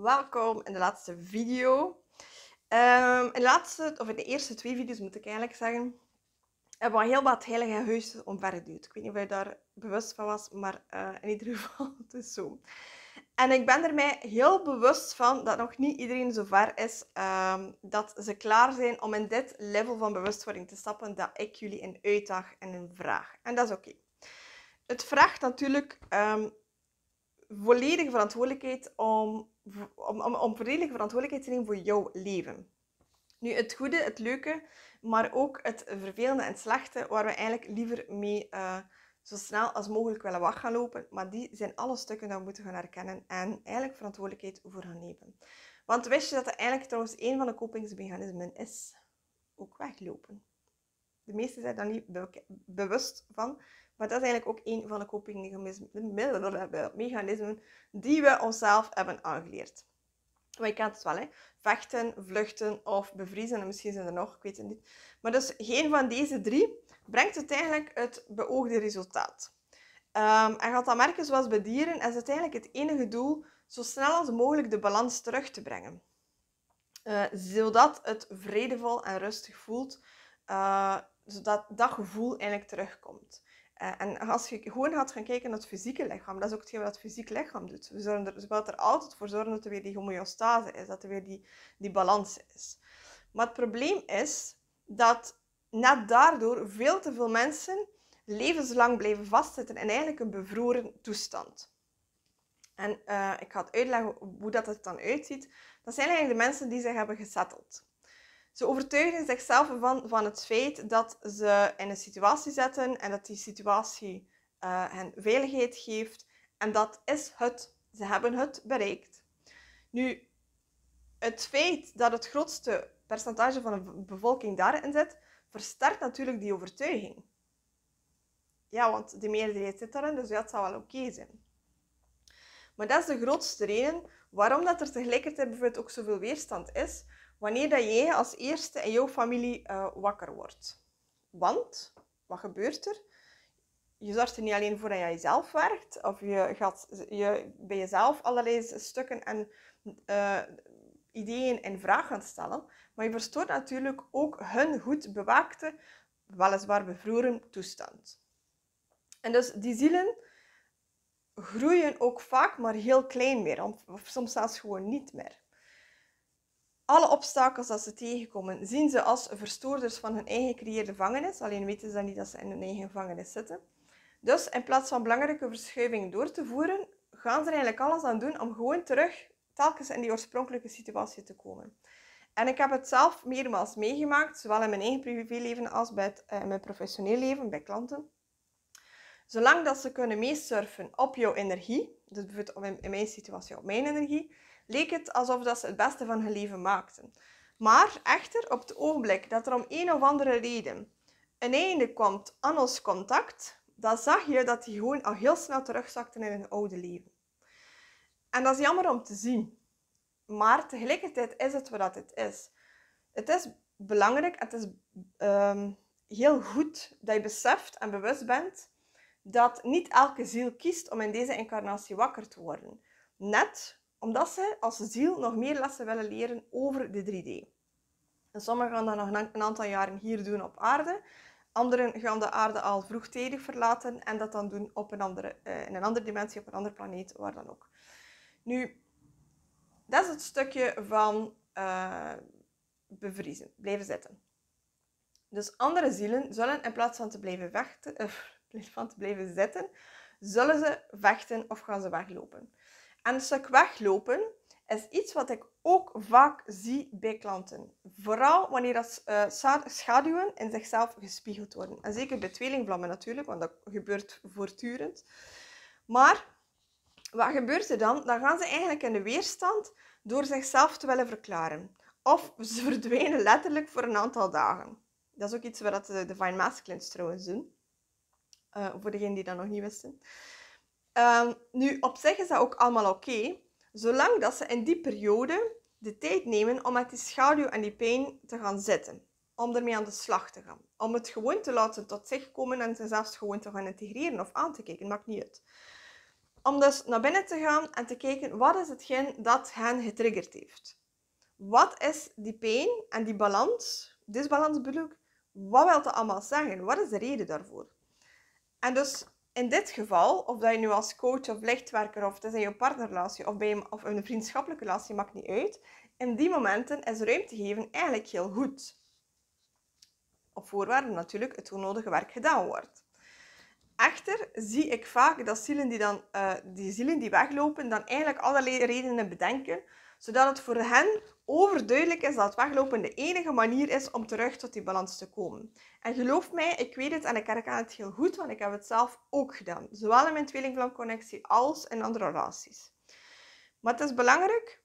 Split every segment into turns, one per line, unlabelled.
Welkom in de laatste video. Ehm, in, de laatste, of in de eerste twee video's moet ik eigenlijk zeggen, hebben we heel wat heilige huizen geduwd. Ik weet niet of je daar bewust van was, maar eh, in ieder geval, het is zo. En ik ben er mij heel bewust van dat nog niet iedereen zover is ehm, dat ze klaar zijn om in dit level van bewustwording te stappen dat ik jullie een uitdag en een vraag. En dat is oké. Het vraagt natuurlijk ehm, volledige verantwoordelijkheid om, om, om, om volledige verantwoordelijkheid te nemen voor jouw leven. Nu, het goede, het leuke, maar ook het vervelende en het slechte, waar we eigenlijk liever mee eh, zo snel als mogelijk willen weg gaan lopen. Maar die zijn alle stukken dat we moeten gaan herkennen en eigenlijk verantwoordelijkheid voor gaan nemen. Want wist je dat eigenlijk trouwens een van de kopingsmechanismen is? Ook weglopen de meeste zijn daar niet bewust van. Maar dat is eigenlijk ook een van de copingmechanismen die we onszelf hebben aangeleerd. Maar je kent het wel, hè? Vechten, vluchten of bevriezen. En misschien zijn er nog, ik weet het niet. Maar dus geen van deze drie brengt uiteindelijk het beoogde resultaat. Um, en gaat dat merken, zoals bij dieren, is het eigenlijk het enige doel zo snel als mogelijk de balans terug te brengen. Eh, zodat het vredevol en rustig voelt eh, zodat dus dat gevoel eigenlijk terugkomt. Eh, en als je gewoon gaat gaan kijken naar het fysieke lichaam, dat is ook hetgeen wat het fysiek lichaam doet. We, zullen er, we er altijd voor zorgen dat er weer die homeostase is, dat er weer die, die balans is. Maar het probleem is dat net daardoor veel te veel mensen levenslang blijven vastzitten in eigenlijk een bevroren toestand. En eh, ik ga het uitleggen hoe dat het dan uitziet. Dat zijn eigenlijk de mensen die zich hebben gesetteld. Ze overtuigen zichzelf van, van het feit dat ze in een situatie zitten en dat die situatie uh, hen veiligheid geeft. En dat is het. Ze hebben het bereikt. Nu, het feit dat het grootste percentage van de bevolking daarin zit, versterkt natuurlijk die overtuiging. Ja, want de meerderheid zit daarin, dus dat zou wel oké zijn. Maar dat is de grootste reden waarom dat er tegelijkertijd bijvoorbeeld ook zoveel weerstand is, wanneer dat jij als eerste in jouw familie eh, wakker wordt. Want, wat gebeurt er? Je zorgt er niet alleen voor dat jij zelf werkt, of je gaat je bij jezelf allerlei stukken en eh, ideeën in vraag gaan stellen, maar je verstoort natuurlijk ook hun goed bewaakte, weliswaar bevroren toestand. En dus die zielen groeien ook vaak maar heel klein meer, of soms zelfs gewoon niet meer. Alle obstakels dat ze tegenkomen, zien ze als verstoorders van hun eigen gecreëerde gevangenis, alleen weten ze dan niet dat ze in hun eigen gevangenis zitten. Dus in plaats van belangrijke verschuivingen door te voeren, gaan ze er eigenlijk alles aan doen om gewoon terug telkens in die oorspronkelijke situatie te komen. En ik heb het zelf meermaals meegemaakt, zowel in mijn eigen privéleven als bij eh, mijn professioneel leven, bij klanten. Zolang dat ze kunnen meesurfen op jouw energie, dus bijvoorbeeld in mijn situatie op mijn energie, leek het alsof dat ze het beste van hun leven maakten. Maar echter, op het ogenblik dat er om een of andere reden een einde komt aan ons contact, dan zag je dat die gewoon al heel snel terugzakten in hun oude leven. En dat is jammer om te zien. Maar tegelijkertijd is het wat het is. Het is belangrijk, het is ehm, heel goed dat je beseft en bewust bent dat niet elke ziel kiest om in deze incarnatie wakker te worden. Net omdat ze als ziel nog meer lessen willen leren over de 3D. En sommigen gaan dat nog een aantal jaren hier doen op aarde. Anderen gaan de aarde al vroegtijdig verlaten en dat dan doen op een andere, eh, in een andere dimensie, op een andere planeet, waar dan ook. Nu, dat is het stukje van eh, bevriezen, blijven zitten. Dus andere zielen zullen in plaats van te blijven, vechten, euh, van te blijven zitten, zullen ze vechten of gaan ze weglopen. En een stuk weglopen is iets wat ik ook vaak zie bij klanten. Vooral wanneer dat, eh, schaduwen in zichzelf gespiegeld worden. En zeker bij tweelingvlammen natuurlijk, want dat gebeurt voortdurend. Maar wat gebeurt er dan? Dan gaan ze eigenlijk in de weerstand door zichzelf te willen verklaren. Of ze verdwijnen letterlijk voor een aantal dagen. Dat is ook iets wat de Divine Masculines trouwens doen. Eh, voor degenen die dat nog niet wisten. Ehm, nu, op zich is dat ook allemaal oké, zolang dat ze in die periode de tijd nemen om met die schaduw en die pijn te gaan zitten. Om ermee aan de slag te gaan. Om het gewoon te laten tot zich komen en ze zelfs gewoon te gaan integreren of aan te kijken, maakt niet uit. Om dus naar binnen te gaan en te kijken wat is hetgeen dat hen getriggerd heeft. Wat is die pijn en die balans, disbalans wat wil dat allemaal zeggen? Wat is de reden daarvoor? En dus in dit geval, of dat je nu als coach of lichtwerker of het is in je partnerrelatie of, bij een, of in een vriendschappelijke relatie, maakt niet uit. In die momenten is ruimte geven eigenlijk heel goed. Op voorwaarde natuurlijk het onnodige werk gedaan wordt. Echter zie ik vaak dat zielen die, dan, eh, die zielen die weglopen dan eigenlijk allerlei redenen bedenken, zodat het voor hen overduidelijk is dat weglopen de enige manier is om terug tot die balans te komen. En geloof mij, ik weet het en ik herken het heel goed, want ik heb het zelf ook gedaan. Zowel in mijn tweelingvlamconnectie als in andere relaties. Maar het is belangrijk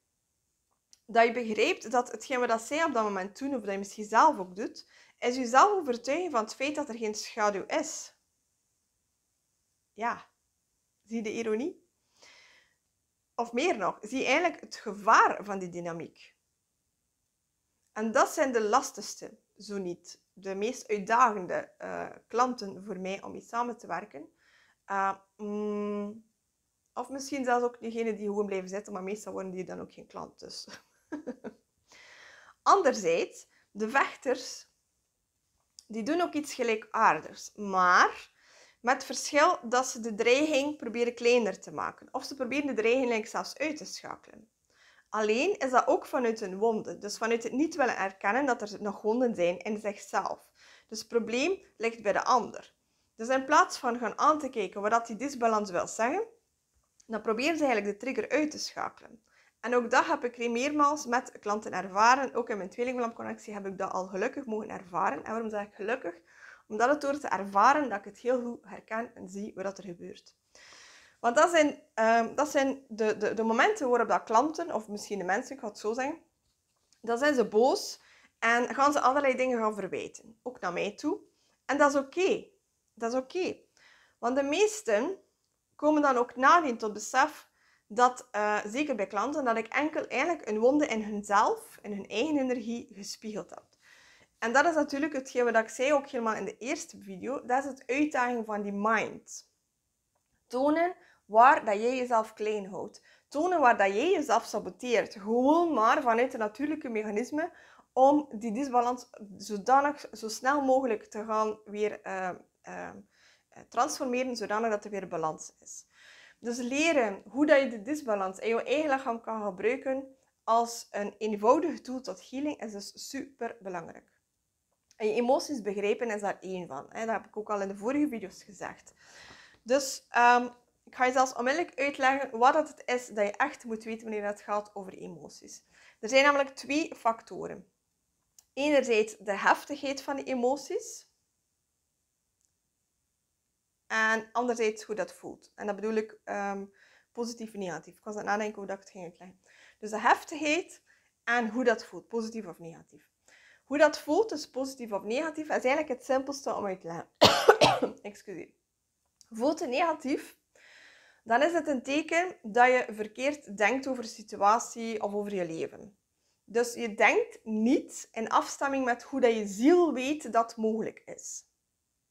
dat je begrijpt dat hetgeen wat zij op dat moment doen, of dat je misschien zelf ook doet, is zelf overtuigen van het feit dat er geen schaduw is. Ja, zie de ironie? Of meer nog, zie eigenlijk het gevaar van die dynamiek. En dat zijn de lastigste, zo niet, de meest uitdagende eh, klanten voor mij om mee samen te werken. Eh, mm, of misschien zelfs ook diegenen die gewoon blijven zitten, maar meestal worden die dan ook geen klant. Dus. Anderzijds, de vechters, die doen ook iets gelijkaardigs, maar met verschil dat ze de dreiging proberen kleiner te maken. Of ze proberen de dreiging zelfs uit te schakelen. Alleen is dat ook vanuit een wonde, dus vanuit het niet willen erkennen dat er nog wonden zijn in zichzelf. Dus het probleem ligt bij de ander. Dus in plaats van gaan aan te kijken wat die disbalans wil zeggen, dan proberen ze eigenlijk de trigger uit te schakelen. En ook dat heb ik meermaals met klanten ervaren. Ook in mijn tweelingblamconnectie heb ik dat al gelukkig mogen ervaren. En waarom zeg ik gelukkig? Omdat het door te ervaren dat ik het heel goed herken en zie wat er gebeurt. Want dat zijn, ehm, dat zijn de, de, de momenten waarop dat klanten, of misschien de mensen, ik ga het zo zeggen, dan zijn ze boos en gaan ze allerlei dingen gaan verwijten. Ook naar mij toe. En dat is oké. Dat is oké. Want de meesten komen dan ook nadien tot besef dat, eh, zeker bij klanten, dat ik enkel eigenlijk een wonde in hunzelf, in hun eigen energie, gespiegeld heb. En dat is natuurlijk hetgeen wat ik zei ook helemaal in de eerste video, dat is het uitdaging van die mind. Tonen waar dat jij jezelf klein houdt. Tonen waar dat jij jezelf saboteert. Gewoon maar vanuit de natuurlijke mechanismen om die disbalans zodanig zo snel mogelijk te gaan weer eh, eh, transformeren, zodanig dat er weer balans is. Dus leren hoe dat je de disbalans in je eigen lichaam kan gebruiken als een eenvoudig tool tot healing is dus super belangrijk. En je emoties begrijpen is daar één van. Hè? Dat heb ik ook al in de vorige video's gezegd. Dus ehm, ik ga je zelfs onmiddellijk uitleggen wat het is dat je echt moet weten wanneer het gaat over emoties. Er zijn namelijk twee factoren. Enerzijds de heftigheid van de emoties. En anderzijds hoe dat voelt. En dat bedoel ik ehm, positief en negatief. Ik was aan het nadenken hoe dat ik het ging uitleggen. Dus de heftigheid en hoe dat voelt, positief of negatief. Hoe dat voelt, dus positief of negatief, is eigenlijk het simpelste om uit te leggen. Excuseer. Voelt het negatief, dan is het een teken dat je verkeerd denkt over de situatie of over je leven. Dus je denkt niet in afstemming met hoe dat je ziel weet dat mogelijk is.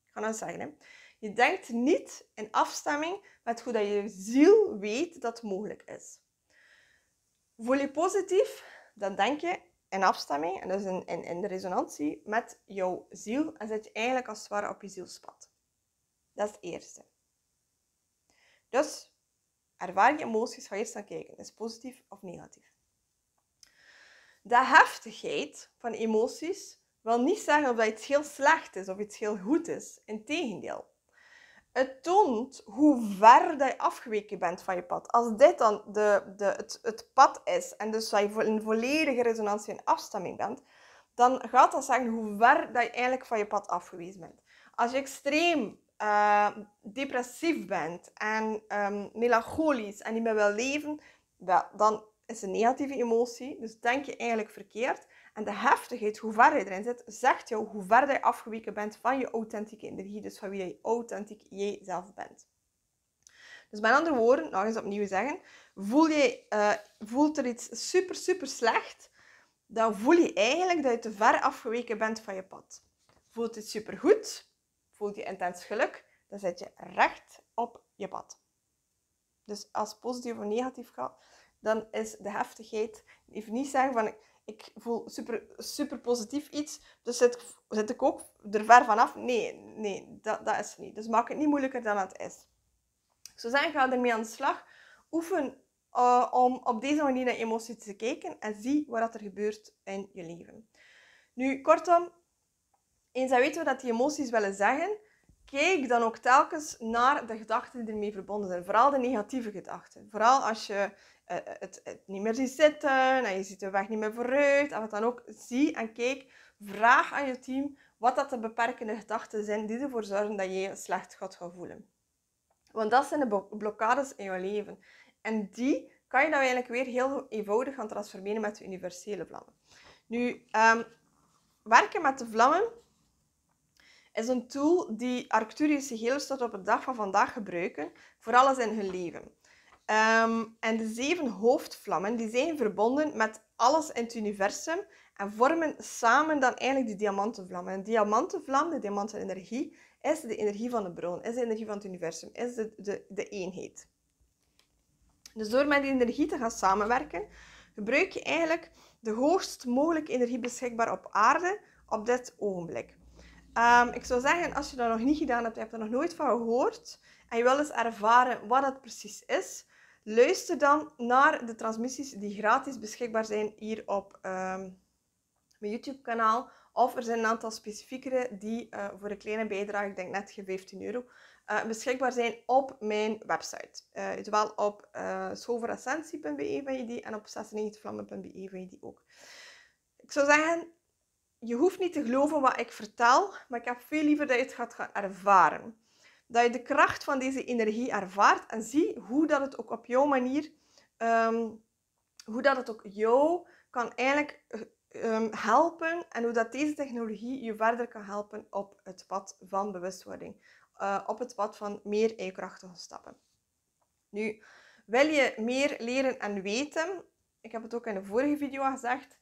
Ik ga dat nou zeggen. Je denkt niet in afstemming met hoe dat je ziel weet dat mogelijk is. Voel je positief, dan denk je in afstemming, en dus in, in, in de resonantie met jouw ziel, en zit je eigenlijk als het ware op je zielspad. Dat is het eerste. Dus ervaar je emoties, ga eerst dan kijken. Is het positief of negatief? De heftigheid van emoties wil niet zeggen of dat iets heel slecht is of iets heel goed is. Integendeel. Het toont hoe ver dat je afgeweken bent van je pad. Als dit dan de, de, het, het pad is en dus dat je in volledige resonantie en afstemming bent, dan gaat dat zeggen hoe ver dat je eigenlijk van je pad afgewezen bent. Als je extreem eh, depressief bent en ehm, melancholisch en niet meer wil leven, dan is een negatieve emotie. Dus denk je eigenlijk verkeerd. En de heftigheid, hoe ver je erin zit, zegt jou hoe ver je afgeweken bent van je authentieke energie. Dus van wie je authentiek jezelf bent. Dus met andere woorden, nog eens opnieuw zeggen. Voel je, eh, voelt er iets super, super slecht, dan voel je eigenlijk dat je te ver afgeweken bent van je pad. Voelt het super goed, Voel je intens geluk, dan zit je recht op je pad. Dus als positief of negatief gaat, dan is de heftigheid even niet zeggen van ik voel super, super positief iets, dus zit, zit ik ook er ver vanaf. Nee, nee, dat, dat is het niet. Dus maak het niet moeilijker dan het is. Zo zijn zeggen, ga ermee aan de slag. Oefen eh, om op deze manier naar emoties te kijken en zie wat er gebeurt in je leven. Nu, kortom, eens dat weten wat die emoties willen zeggen, kijk dan ook telkens naar de gedachten die ermee verbonden zijn. Vooral de negatieve gedachten. Vooral als je eh, eh, het, niet meer ziet zitten, en je ziet de weg niet meer vooruit, of wat dan ook. Zie en kijk, vraag aan je team wat dat de beperkende gedachten zijn die ervoor zorgen dat je je slecht gaat voelen. Want dat zijn de blokkades in jouw leven. En die kan je dan nou eigenlijk weer heel eenvoudig gaan transformeren met de universele vlammen. Nu, ehm, werken met de vlammen is een tool die Arcturius Sigelus tot op de dag van vandaag gebruiken voor alles in hun leven. Ehm, en de zeven hoofdvlammen die zijn verbonden met alles in het universum en vormen samen dan eigenlijk de diamantenvlam. En de diamantenvlam, de diamantenenergie, is de energie van de bron, is de energie van het universum, is de, de, de eenheid. Dus door met die energie te gaan samenwerken, gebruik je eigenlijk de hoogst mogelijke energie beschikbaar op aarde op dit ogenblik. Ehm, ik zou zeggen, als je dat nog niet gedaan hebt, je hebt er nog nooit van gehoord en je wil eens ervaren wat dat precies is, luister dan naar de transmissies die gratis beschikbaar zijn hier op ehm, mijn YouTube-kanaal. Of er zijn een aantal specifiekere die eh, voor een kleine bijdrage, ik denk net 15 euro, eh, beschikbaar zijn op mijn website. Uh, zowel op uh, van van die en op 96vlammen.be van je die ook. Ik zou zeggen, je hoeft niet te geloven wat ik vertel, maar ik heb veel liever dat je het gaat gaan ervaren. Dat je de kracht van deze energie ervaart en zie hoe dat het ook op jouw manier, ehm, hoe dat het ook jou kan eigenlijk eh, ehm, helpen en hoe dat deze technologie je verder kan helpen op het pad van bewustwording. Eh, op het pad van meer krachtige stappen. Nu, wil je meer leren en weten? Ik heb het ook in de vorige video al gezegd.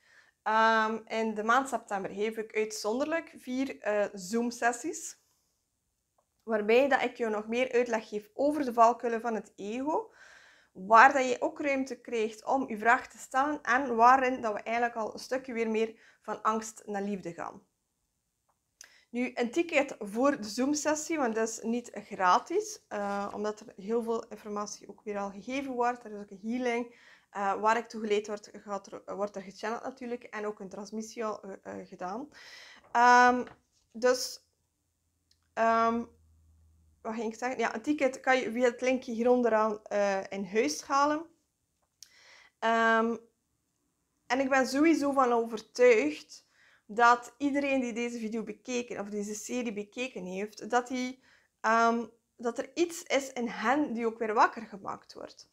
Um, in de maand september geef ik uitzonderlijk vier eh, Zoom-sessies, waarbij dat ik je nog meer uitleg geef over de valkuilen van het ego, waar dat je ook ruimte krijgt om je vraag te stellen en waarin dat we eigenlijk al een stukje weer meer van angst naar liefde gaan. Nu, een ticket voor de Zoom-sessie, want dat is niet gratis, eh, omdat er heel veel informatie ook weer al gegeven wordt. Er is ook een healing eh, waar ik toe geleid word, gaat er, wordt er gechanneld natuurlijk en ook een transmissie al eh, gedaan. Ehm, dus, ehm, wat ging ik zeggen? Ja, een ticket kan je via het linkje hieronderaan in huis halen. Ehm, en ik ben sowieso van overtuigd dat iedereen die deze video bekeken of deze serie bekeken heeft, dat, die, ehm, dat er iets is in hen die ook weer wakker gemaakt wordt.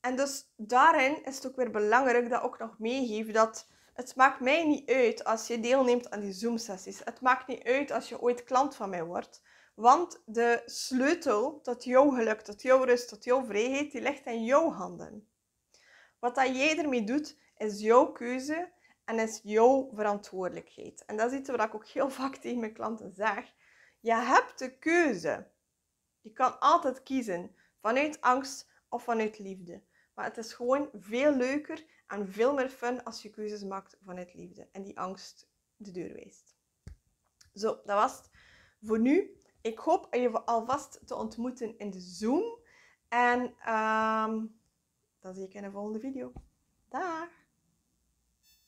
En dus daarin is het ook weer belangrijk dat ik ook nog meegeef dat het maakt mij niet uit als je deelneemt aan die Zoom-sessies. Het maakt niet uit als je ooit klant van mij wordt. Want de sleutel tot jouw geluk, tot jouw rust, tot jouw vrijheid, die ligt in jouw handen. Wat dat jij ermee doet, is jouw keuze en is jouw verantwoordelijkheid. En dat is iets wat ik ook heel vaak tegen mijn klanten zeg. Je hebt de keuze. Je kan altijd kiezen vanuit angst of vanuit liefde. Maar het is gewoon veel leuker en veel meer fun als je keuzes maakt vanuit liefde en die angst de deur wijst. Zo, dat was het voor nu. Ik hoop je alvast te ontmoeten in de Zoom. En ehm, dan zie ik je in de volgende video. Dag!